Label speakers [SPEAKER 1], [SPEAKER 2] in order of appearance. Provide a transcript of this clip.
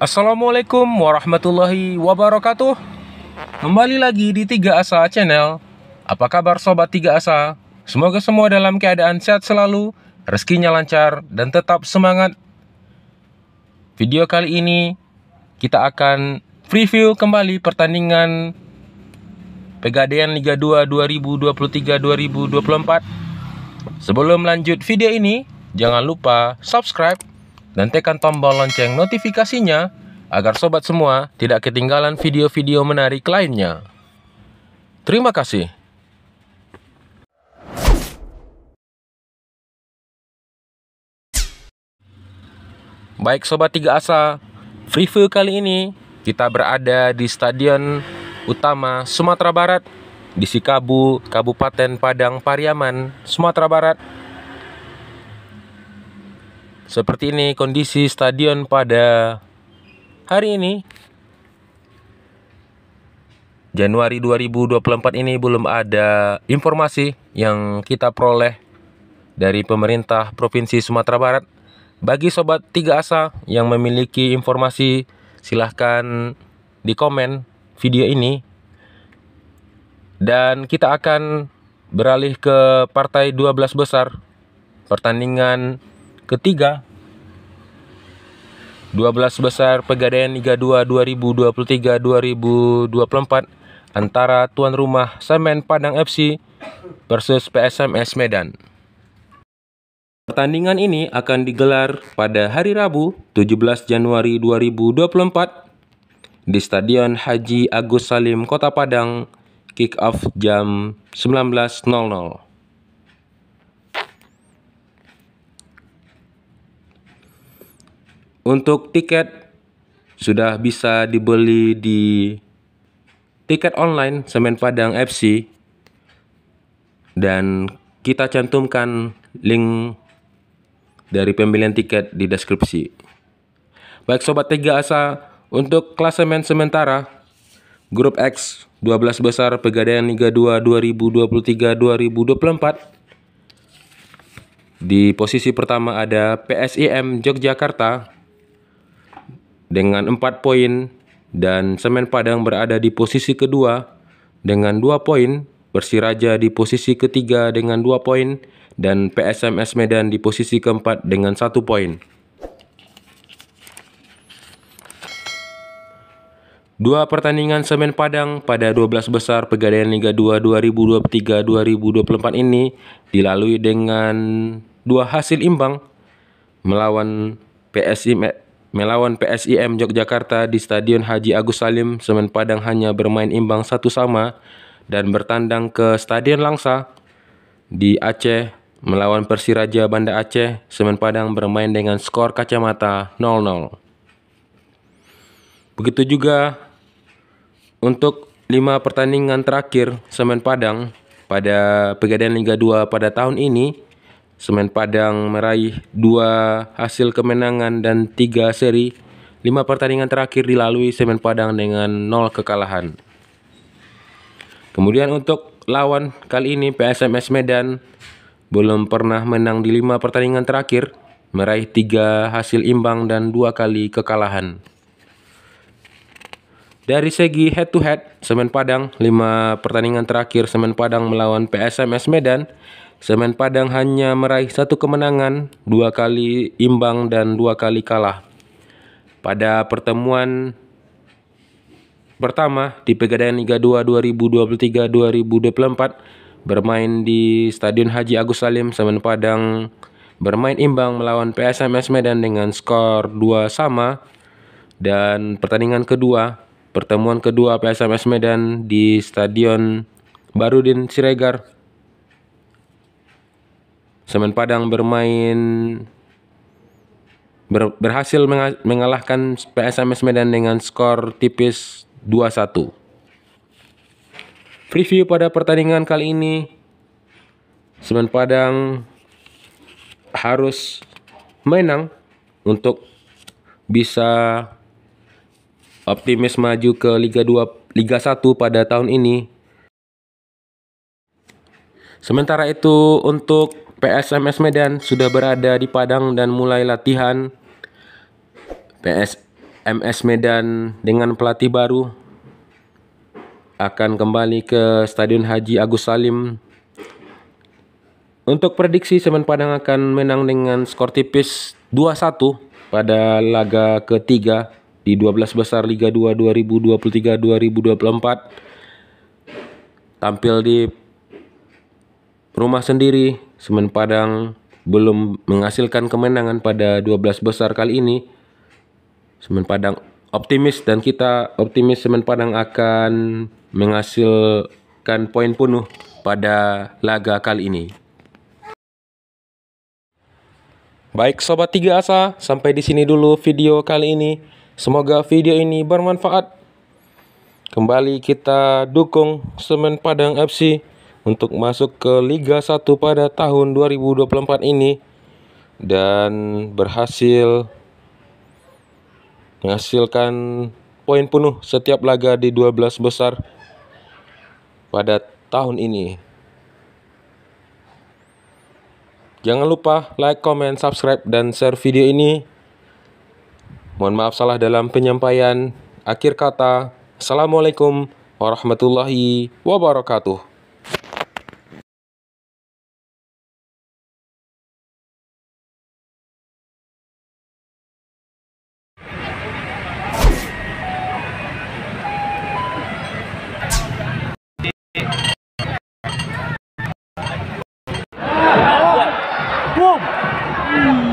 [SPEAKER 1] Assalamualaikum warahmatullahi wabarakatuh Kembali lagi di 3 Asa Channel Apa kabar Sobat 3 Asa? Semoga semua dalam keadaan sehat selalu Rezekinya lancar dan tetap semangat Video kali ini Kita akan preview kembali pertandingan Pegadaian Liga 2 2023-2024 Sebelum lanjut video ini Jangan lupa subscribe dan tekan tombol lonceng notifikasinya agar sobat semua tidak ketinggalan video-video menarik lainnya. Terima kasih. Baik Sobat Tiga Asa, review kali ini kita berada di Stadion Utama Sumatera Barat di Sikabu, Kabupaten Padang Pariaman, Sumatera Barat seperti ini kondisi stadion pada hari ini. Januari 2024 ini belum ada informasi yang kita peroleh dari pemerintah Provinsi Sumatera Barat. Bagi sobat Tiga Asa yang memiliki informasi, silahkan di komen video ini. Dan kita akan beralih ke partai 12 besar pertandingan ketiga 12 besar Pegadaian Liga 2 2023-2024 antara tuan rumah Semen Padang FC versus PSMS Medan. Pertandingan ini akan digelar pada hari Rabu 17 Januari 2024 di Stadion Haji Agus Salim Kota Padang kick off jam 19.00. Untuk tiket sudah bisa dibeli di tiket online Semen Padang FC dan kita cantumkan link dari pembelian tiket di deskripsi. Baik sobat Tiga Asa, untuk klasemen sementara Grup X 12 besar Pegadaian Liga 2 2023-2024 di posisi pertama ada PSIM Yogyakarta dengan 4 poin dan Semen Padang berada di posisi kedua dengan 2 poin, Persiraja di posisi ketiga dengan 2 poin dan PSMS Medan di posisi keempat dengan 1 poin. Dua pertandingan Semen Padang pada 12 besar Pegadaian Liga 2 2023-2024 ini dilalui dengan dua hasil imbang melawan PSIM melawan PSIM Yogyakarta di Stadion Haji Agus Salim, Semen Padang hanya bermain imbang satu sama dan bertandang ke Stadion Langsa di Aceh melawan Persiraja Banda Aceh, Semen Padang bermain dengan skor kacamata 0-0. Begitu juga untuk lima pertandingan terakhir Semen Padang pada Pegadaian Liga 2 pada tahun ini, Semen Padang meraih dua hasil kemenangan dan tiga seri. Lima pertandingan terakhir dilalui Semen Padang dengan nol kekalahan. Kemudian untuk lawan kali ini PSMS Medan belum pernah menang di lima pertandingan terakhir, meraih tiga hasil imbang dan dua kali kekalahan. Dari segi head to head, Semen Padang, lima pertandingan terakhir Semen Padang melawan PSMS Medan Semen Padang hanya meraih satu kemenangan, dua kali imbang dan dua kali kalah. Pada pertemuan pertama di Pegadaian Liga 2 2023-2024 bermain di Stadion Haji Agus Salim Semen Padang bermain imbang melawan PSMS Medan dengan skor 2 sama dan pertandingan kedua pertemuan kedua PSMS Medan di Stadion Barudin Siregar Semen Padang bermain ber, berhasil mengalahkan PSMS Medan dengan skor tipis 2-1. Preview pada pertandingan kali ini Semen Padang harus menang untuk bisa optimis maju ke Liga 2 Liga 1 pada tahun ini Sementara itu untuk PSMS Medan sudah berada di Padang dan mulai latihan PSMS Medan dengan pelatih baru akan kembali ke Stadion Haji Agus Salim. Untuk prediksi Semen Padang akan menang dengan skor tipis 2-1 pada laga ketiga di 12 besar Liga 2 2023-2024 tampil di rumah sendiri, Semen Padang belum menghasilkan kemenangan pada 12 besar kali ini. Semen Padang optimis dan kita optimis Semen Padang akan menghasilkan poin penuh pada laga kali ini. Baik sobat tiga asa, sampai di sini dulu video kali ini. Semoga video ini bermanfaat. Kembali kita dukung Semen Padang FC untuk masuk ke Liga 1 pada tahun 2024 ini dan berhasil menghasilkan poin penuh setiap laga di 12 besar pada tahun ini. Jangan lupa like, comment, subscribe, dan share video ini. Mohon maaf salah dalam penyampaian. Akhir kata, Assalamualaikum warahmatullahi wabarakatuh. mm you.